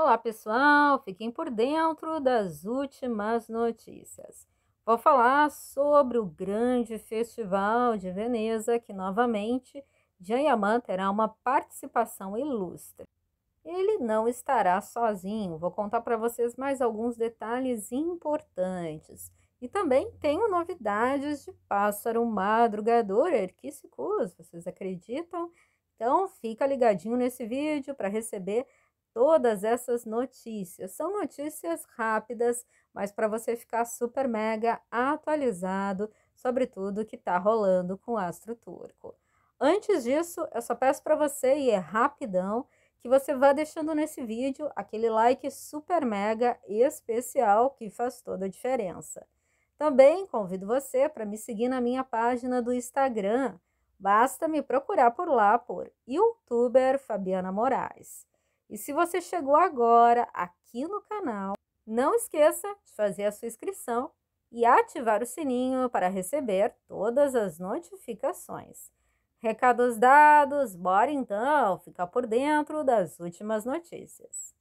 Olá, pessoal! Fiquem por dentro das últimas notícias. Vou falar sobre o grande Festival de Veneza, que novamente Jayaman terá uma participação ilustre. Ele não estará sozinho, vou contar para vocês mais alguns detalhes importantes. E também tenho novidades de Pássaro Madrugador, Erquicicus, vocês acreditam? Então fica ligadinho nesse vídeo para receber todas essas notícias. São notícias rápidas, mas para você ficar super mega atualizado sobre tudo que está rolando com o Astro Turco. Antes disso, eu só peço para você, e é rapidão, que você vá deixando nesse vídeo aquele like super mega especial que faz toda a diferença. Também convido você para me seguir na minha página do Instagram. Basta me procurar por lá por youtuber Fabiana Moraes. E se você chegou agora aqui no canal, não esqueça de fazer a sua inscrição e ativar o sininho para receber todas as notificações. Recados dados, bora então ficar por dentro das últimas notícias.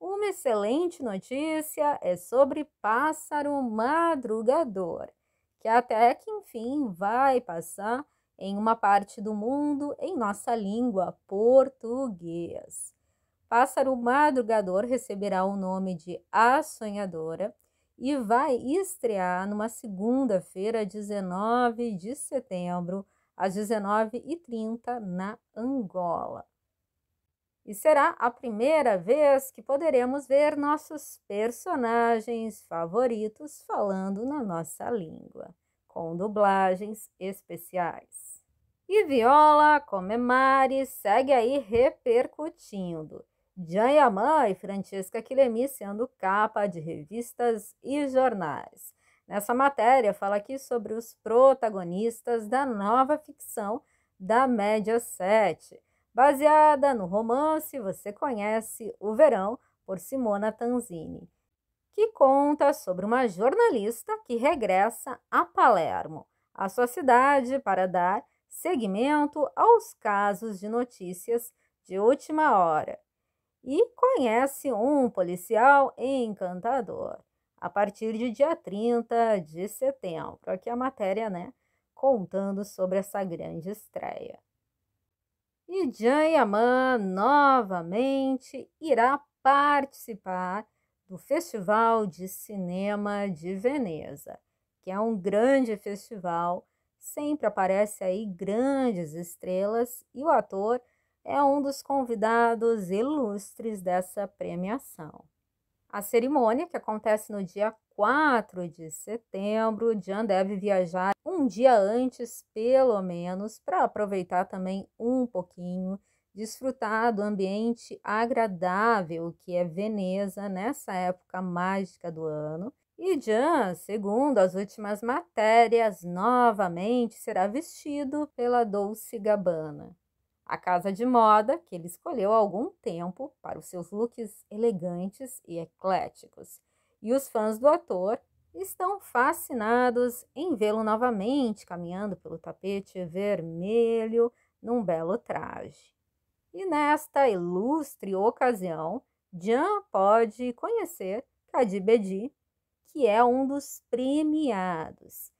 Uma excelente notícia é sobre pássaro madrugador, que até que enfim vai passar em uma parte do mundo em nossa língua português. Pássaro Madrugador receberá o nome de A Sonhadora e vai estrear numa segunda-feira, 19 de setembro, às 19h30, na Angola. E será a primeira vez que poderemos ver nossos personagens favoritos falando na nossa língua, com dublagens especiais. E Viola Comemare segue aí repercutindo. Jean Yaman e Francesca Quilemi sendo capa de revistas e jornais. Nessa matéria, fala aqui sobre os protagonistas da nova ficção da Média 7. Baseada no romance Você Conhece o Verão, por Simona Tanzini, que conta sobre uma jornalista que regressa a Palermo, a sua cidade, para dar seguimento aos casos de notícias de última hora e conhece um policial encantador. A partir de dia 30 de setembro, aqui a matéria, né? Contando sobre essa grande estreia. E Jan Yaman novamente irá participar do Festival de Cinema de Veneza, que é um grande festival, sempre aparece aí grandes estrelas e o ator é um dos convidados ilustres dessa premiação. A cerimônia, que acontece no dia 4 de setembro, Jan deve viajar um dia antes, pelo menos, para aproveitar também um pouquinho, desfrutar do ambiente agradável que é Veneza nessa época mágica do ano. E Jan, segundo as últimas matérias, novamente será vestido pela Dolce Gabbana a casa de moda que ele escolheu há algum tempo para os seus looks elegantes e ecléticos. E os fãs do ator estão fascinados em vê-lo novamente caminhando pelo tapete vermelho num belo traje. E nesta ilustre ocasião, Jean pode conhecer Cadibedi que é um dos premiados.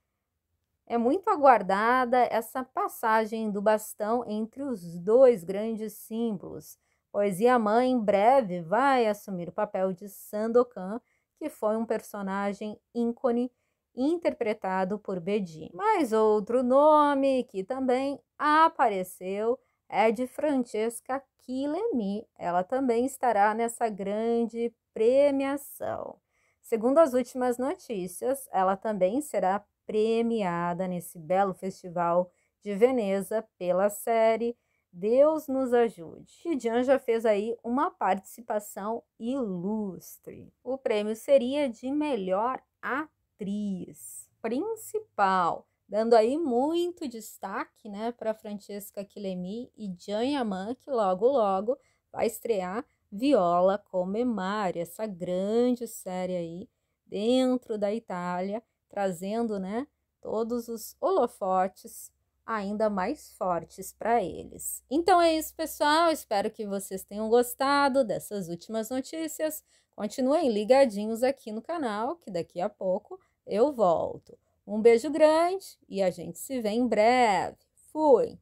É muito aguardada essa passagem do bastão entre os dois grandes símbolos, pois mãe em breve vai assumir o papel de Sandokan, que foi um personagem ícone interpretado por Bedi. Mas outro nome que também apareceu é de Francesca Quilemi. Ela também estará nessa grande premiação. Segundo as últimas notícias, ela também será premiada nesse belo festival de Veneza pela série Deus nos ajude. Didian já fez aí uma participação ilustre. O prêmio seria de melhor atriz principal, dando aí muito destaque, né, para Francesca Quilemi e Jean Yaman, que logo logo vai estrear Viola Comemária, essa grande série aí dentro da Itália trazendo né, todos os holofotes ainda mais fortes para eles. Então é isso, pessoal. Espero que vocês tenham gostado dessas últimas notícias. Continuem ligadinhos aqui no canal, que daqui a pouco eu volto. Um beijo grande e a gente se vê em breve. Fui!